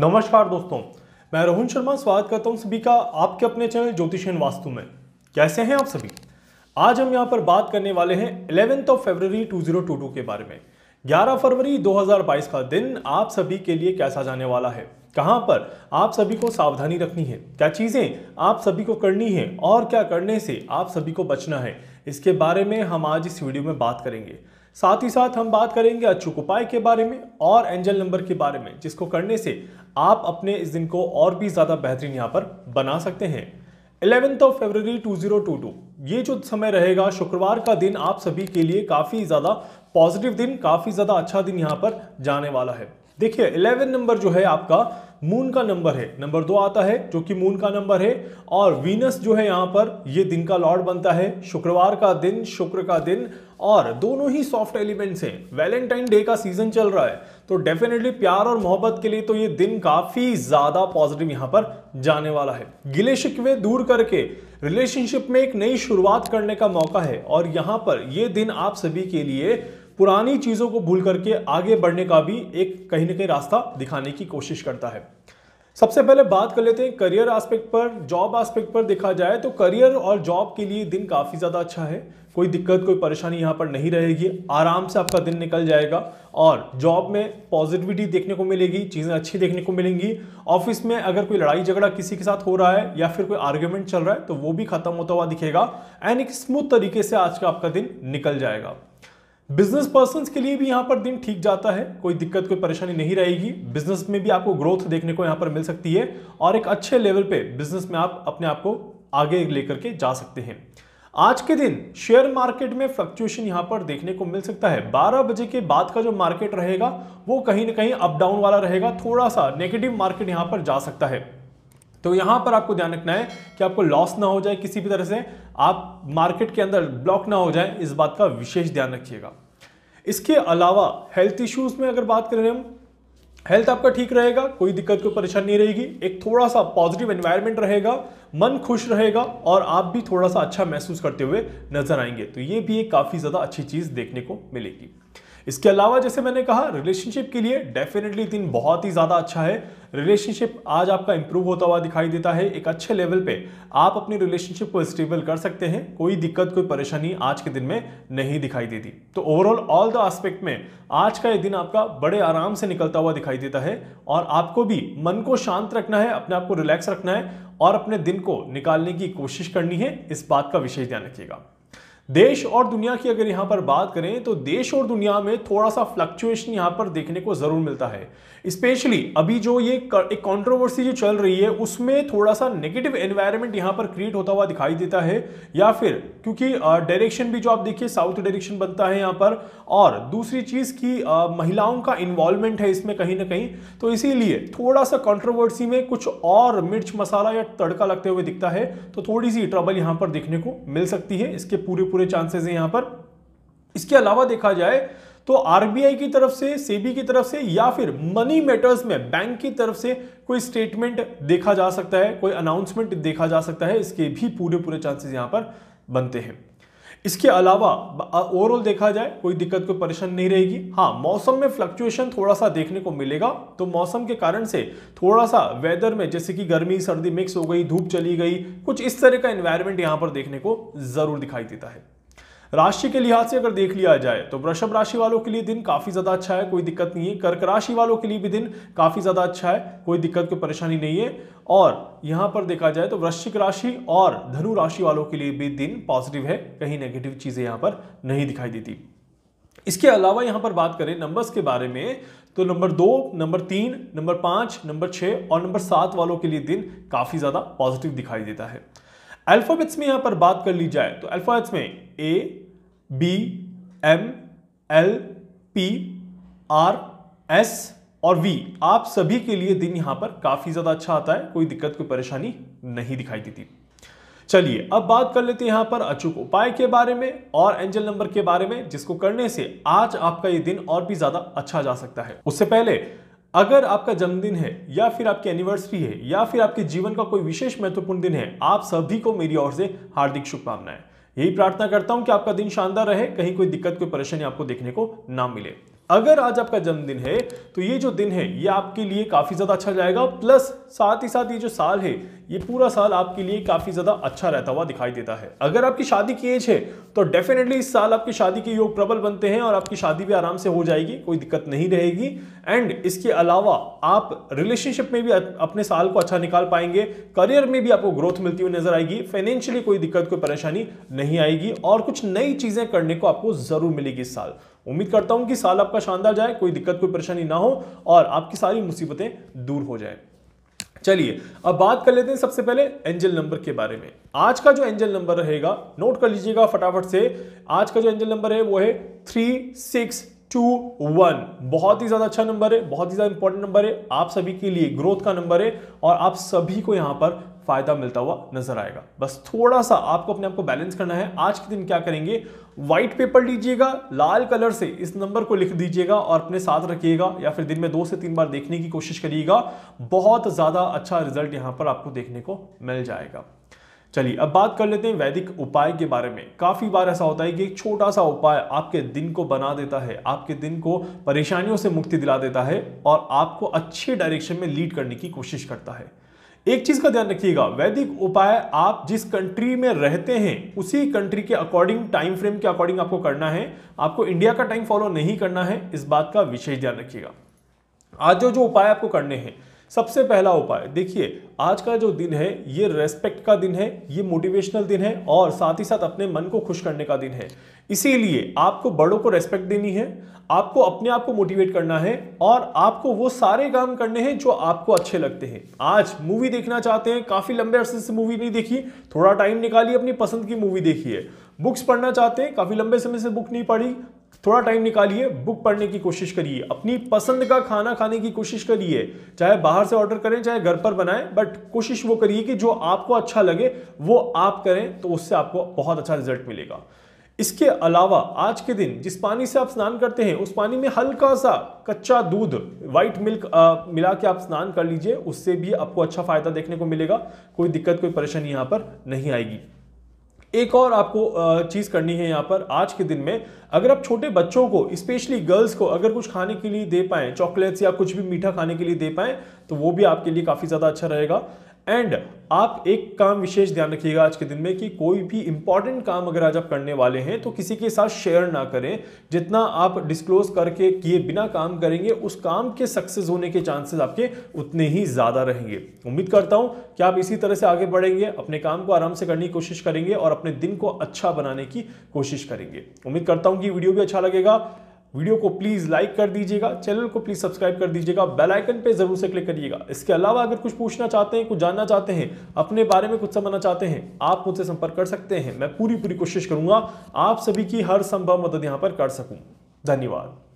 नमस्कार दोस्तों मैं रोहन शर्मा स्वागत करता हूँ सभी का आपके अपने चैनल ज्योतिषन वास्तु में कैसे हैं आप सभी आज हम यहाँ पर बात करने वाले हैं इलेवेंथ ऑफ फेबररी 2022 के बारे में 11 फरवरी 2022 का दिन आप सभी के लिए कैसा जाने वाला है कहाँ पर आप सभी को सावधानी रखनी है क्या चीज़ें आप सभी को करनी है और क्या करने से आप सभी को बचना है इसके बारे में हम आज इस वीडियो में बात करेंगे साथ ही साथ हम बात करेंगे अच्छुक उपाय के बारे में और एंजल नंबर के बारे में जिसको करने से आप अपने इस दिन को और भी ज़्यादा बेहतरीन यहाँ पर बना सकते हैं इलेवेंथ ऑफ फेबररी 2022 ये जो समय रहेगा शुक्रवार का दिन आप सभी के लिए काफ़ी ज़्यादा पॉजिटिव दिन काफ़ी ज़्यादा अच्छा दिन यहाँ पर जाने वाला है देखिए इलेवन नंबर जो है आपका मून का नंबर है नंबर दो आता है जो कि मून का नंबर है और वीनस जो है यहाँ पर ये दिन का लॉर्ड बनता है शुक्रवार का दिन शुक्र का दिन और दोनों ही सॉफ्ट एलिमेंट्स हैं वैलेंटाइन डे का सीजन चल रहा है तो डेफिनेटली प्यार और मोहब्बत के लिए तो ये दिन काफी ज्यादा पॉजिटिव यहाँ पर जाने वाला है गिले शिकवे दूर करके रिलेशनशिप में एक नई शुरुआत करने का मौका है और यहाँ पर ये दिन आप सभी के लिए पुरानी चीज़ों को भूल करके आगे बढ़ने का भी एक कहीं ना कहीं रास्ता दिखाने की कोशिश करता है सबसे पहले बात कर लेते हैं करियर एस्पेक्ट पर जॉब एस्पेक्ट पर देखा जाए तो करियर और जॉब के लिए दिन काफ़ी ज़्यादा अच्छा है कोई दिक्कत कोई परेशानी यहाँ पर नहीं रहेगी आराम से आपका दिन निकल जाएगा और जॉब में पॉजिटिविटी देखने को मिलेगी चीज़ें अच्छी देखने को मिलेंगी ऑफिस में अगर कोई लड़ाई झगड़ा किसी के साथ हो रहा है या फिर कोई आर्ग्यूमेंट चल रहा है तो वो भी खत्म होता हुआ दिखेगा एंड एक स्मूथ तरीके से आज का आपका दिन निकल जाएगा बिजनेस पर्सन के लिए भी यहाँ पर दिन ठीक जाता है कोई दिक्कत कोई परेशानी नहीं रहेगी बिजनेस में भी आपको ग्रोथ देखने को यहाँ पर मिल सकती है और एक अच्छे लेवल पे बिजनेस में आप अपने आप को आगे लेकर के जा सकते हैं आज के दिन शेयर मार्केट में फ्लक्चुएशन यहाँ पर देखने को मिल सकता है 12 बजे के बाद का जो मार्केट रहेगा वो कहीं ना कहीं अप डाउन वाला रहेगा थोड़ा सा नेगेटिव मार्केट यहाँ पर जा सकता है तो यहां पर आपको ध्यान रखना है कि आपको लॉस ना हो जाए किसी भी तरह से आप मार्केट के अंदर ब्लॉक ना हो जाए इस बात का विशेष ध्यान रखिएगा इसके अलावा हेल्थ इश्यूज में अगर बात करें हम हेल्थ आपका ठीक रहेगा कोई दिक्कत कोई परेशानी नहीं रहेगी एक थोड़ा सा पॉजिटिव एनवायरनमेंट रहेगा मन खुश रहेगा और आप भी थोड़ा सा अच्छा महसूस करते हुए नजर आएंगे तो ये भी एक काफ़ी ज़्यादा अच्छी चीज़ देखने को मिलेगी इसके अलावा जैसे मैंने कहा रिलेशनशिप के लिए डेफिनेटली दिन बहुत ही ज़्यादा अच्छा है रिलेशनशिप आज आपका इंप्रूव होता हुआ दिखाई देता है एक अच्छे लेवल पे आप अपनी रिलेशनशिप को स्टेबल कर सकते हैं कोई दिक्कत कोई परेशानी आज के दिन में नहीं दिखाई देती तो ओवरऑल ऑल द आस्पेक्ट में आज का ये दिन आपका बड़े आराम से निकलता हुआ दिखाई देता है और आपको भी मन को शांत रखना है अपने आप को रिलैक्स रखना है और अपने दिन को निकालने की कोशिश करनी है इस बात का विशेष ध्यान रखिएगा देश और दुनिया की अगर यहाँ पर बात करें तो देश और दुनिया में थोड़ा सा फ्लक्चुएशन यहाँ पर देखने को ज़रूर मिलता है स्पेशली अभी जो ये एक कंट्रोवर्सी जो चल रही है उसमें थोड़ा सा नेगेटिव एनवायरनमेंट यहाँ पर क्रिएट होता हुआ दिखाई देता है या फिर क्योंकि डायरेक्शन भी जो आप देखिए साउथ डायरेक्शन बनता है यहाँ पर और दूसरी चीज़ की महिलाओं का इन्वॉल्वमेंट है इसमें कहीं ना कहीं तो इसीलिए थोड़ा सा कॉन्ट्रोवर्सी में कुछ और मिर्च मसाला या तड़का लगते हुए दिखता है तो थोड़ी सी ट्रबल यहाँ पर देखने को मिल सकती है इसके पूरे पूरे पूरे चांसेस हैं यहाँ पर इसके अलावा देखा जाए तो आरबीआई की तरफ से सेबी की तरफ से या फिर मनी मैटर्स में बैंक की तरफ से कोई स्टेटमेंट देखा जा सकता है कोई अनाउंसमेंट देखा जा सकता है इसके भी पूरे पूरे चांसेस यहां पर बनते हैं इसके अलावा ओवरऑल देखा जाए कोई दिक्कत कोई परेशान नहीं रहेगी हाँ मौसम में फ्लक्चुएशन थोड़ा सा देखने को मिलेगा तो मौसम के कारण से थोड़ा सा वेदर में जैसे कि गर्मी सर्दी मिक्स हो गई धूप चली गई कुछ इस तरह का इन्वायरमेंट यहाँ पर देखने को जरूर दिखाई देता है राशि के लिहाज से अगर देख लिया जाए तो वृषभ राशि वालों के लिए दिन काफी ज्यादा अच्छा है कोई दिक्कत नहीं है कर्क राशि वालों के लिए भी दिन काफी ज्यादा अच्छा है कोई दिक्कत कोई परेशानी नहीं है और यहां पर देखा जाए तो वृश्चिक राशि और धनु राशि वालों के लिए भी दिन पॉजिटिव है कहीं नेगेटिव चीजें यहां पर नहीं दिखाई देती इसके अलावा यहां पर बात करें नंबर्स के बारे में तो नंबर दो नंबर तीन नंबर पांच नंबर छह और नंबर सात वालों के लिए दिन काफ़ी ज़्यादा पॉजिटिव दिखाई देता है अल्फाबेट्स में यहां पर बात कर ली जाए तो अल्फाबेट्स में A B M L P R S और वी आप सभी के लिए दिन यहां पर काफी ज्यादा अच्छा आता है कोई दिक्कत कोई परेशानी नहीं दिखाई देती चलिए अब बात कर लेते हैं यहां पर अचूक उपाय के बारे में और एंजल नंबर के बारे में जिसको करने से आज आपका ये दिन और भी ज्यादा अच्छा जा सकता है उससे पहले अगर आपका जन्मदिन है या फिर आपकी एनिवर्सरी है या फिर आपके जीवन का कोई विशेष महत्वपूर्ण दिन है आप सभी को मेरी ओर से हार्दिक शुभकामनाएं यही प्रार्थना करता हूं कि आपका दिन शानदार रहे कहीं कोई दिक्कत कोई परेशानी आपको देखने को ना मिले अगर आज आपका जन्मदिन है तो ये जो दिन है ये आपके लिए काफ़ी ज़्यादा अच्छा जाएगा प्लस साथ ही साथ ये जो साल है ये पूरा साल आपके लिए काफ़ी ज़्यादा अच्छा रहता हुआ दिखाई देता है अगर आपकी शादी की एज है तो डेफिनेटली इस साल आपकी शादी के योग प्रबल बनते हैं और आपकी शादी भी आराम से हो जाएगी कोई दिक्कत नहीं रहेगी एंड इसके अलावा आप रिलेशनशिप में भी अपने साल को अच्छा निकाल पाएंगे करियर में भी आपको ग्रोथ मिलती हुई नजर आएगी फाइनेंशियली कोई दिक्कत कोई परेशानी नहीं आएगी और कुछ नई चीज़ें करने को आपको ज़रूर मिलेगी इस साल उम्मीद करता हूं कि साल आपका शानदार जाए कोई दिक्कत कोई परेशानी ना हो और आपकी सारी मुसीबतें दूर हो जाए चलिए अब बात कर लेते हैं सबसे पहले एंजल नंबर के बारे में आज का जो एंजल नंबर रहेगा नोट कर लीजिएगा फटाफट से आज का जो एंजल नंबर है वो है थ्री सिक्स टू वन बहुत ही ज़्यादा अच्छा नंबर है बहुत ही ज़्यादा इंपॉर्टेंट नंबर है आप सभी के लिए ग्रोथ का नंबर है और आप सभी को यहां पर फायदा मिलता हुआ नजर आएगा बस थोड़ा सा आपको अपने आप को बैलेंस करना है आज के दिन क्या करेंगे व्हाइट पेपर लीजिएगा लाल कलर से इस नंबर को लिख दीजिएगा और अपने साथ रखिएगा या फिर दिन में दो से तीन बार देखने की कोशिश करिएगा बहुत ज़्यादा अच्छा रिजल्ट यहाँ पर आपको देखने को मिल जाएगा चलिए अब बात कर लेते हैं वैदिक उपाय के बारे में काफी बार ऐसा होता है कि एक छोटा सा उपाय आपके दिन को बना देता है आपके दिन को परेशानियों से मुक्ति दिला देता है और आपको अच्छे डायरेक्शन में लीड करने की कोशिश करता है एक चीज का ध्यान रखिएगा वैदिक उपाय आप जिस कंट्री में रहते हैं उसी कंट्री के अकॉर्डिंग टाइम फ्रेम के अकॉर्डिंग आपको करना है आपको इंडिया का टाइम फॉलो नहीं करना है इस बात का विशेष ध्यान रखिएगा आज जो जो उपाय आपको करने हैं सबसे पहला उपाय देखिए आज का जो दिन है ये रेस्पेक्ट का दिन है ये मोटिवेशनल दिन है और साथ ही साथ अपने मन को खुश करने का दिन है इसीलिए आपको बड़ों को रेस्पेक्ट देनी है आपको अपने आप को मोटिवेट करना है और आपको वो सारे काम करने हैं जो आपको अच्छे लगते हैं आज मूवी देखना चाहते हैं काफ़ी लंबे अरसे से मूवी नहीं देखी थोड़ा टाइम निकालिए अपनी पसंद की मूवी देखिए बुक्स पढ़ना चाहते हैं काफ़ी लंबे समय से बुक नहीं पढ़ी थोड़ा टाइम निकालिए बुक पढ़ने की कोशिश करिए अपनी पसंद का खाना खाने की कोशिश करिए चाहे बाहर से ऑर्डर करें चाहे घर पर बनाएं बट कोशिश वो करिए कि जो आपको अच्छा लगे वो आप करें तो उससे आपको बहुत अच्छा रिजल्ट मिलेगा इसके अलावा आज के दिन जिस पानी से आप स्नान करते हैं उस पानी में हल्का सा कच्चा दूध वाइट मिल्क आ, मिला के आप स्नान कर लीजिए उससे भी आपको अच्छा फायदा देखने को मिलेगा कोई दिक्कत कोई परेशानी यहाँ पर नहीं आएगी एक और आपको चीज़ करनी है यहाँ पर आज के दिन में अगर आप छोटे बच्चों को स्पेशली गर्ल्स को अगर कुछ खाने के लिए दे पाएँ चॉकलेट्स या कुछ भी मीठा खाने के लिए दे पाएँ तो वो भी आपके लिए काफ़ी ज़्यादा अच्छा रहेगा एंड आप एक काम विशेष ध्यान रखिएगा आज के दिन में कि कोई भी इंपॉर्टेंट काम अगर आज आप करने वाले हैं तो किसी के साथ शेयर ना करें जितना आप डिस्क्लोज करके किए बिना काम करेंगे उस काम के सक्सेस होने के चांसेस आपके उतने ही ज़्यादा रहेंगे उम्मीद करता हूं कि आप इसी तरह से आगे बढ़ेंगे अपने काम को आराम से करने की कोशिश करेंगे और अपने दिन को अच्छा बनाने की कोशिश करेंगे उम्मीद करता हूँ कि वीडियो भी अच्छा लगेगा वीडियो को प्लीज़ लाइक कर दीजिएगा चैनल को प्लीज़ सब्सक्राइब कर दीजिएगा बेल आइकन पे ज़रूर से क्लिक करिएगा इसके अलावा अगर कुछ पूछना चाहते हैं कुछ जानना चाहते हैं अपने बारे में कुछ समझना चाहते हैं आप मुझसे संपर्क कर सकते हैं मैं पूरी पूरी कोशिश करूंगा आप सभी की हर संभव मदद यहाँ पर कर सकूं धन्यवाद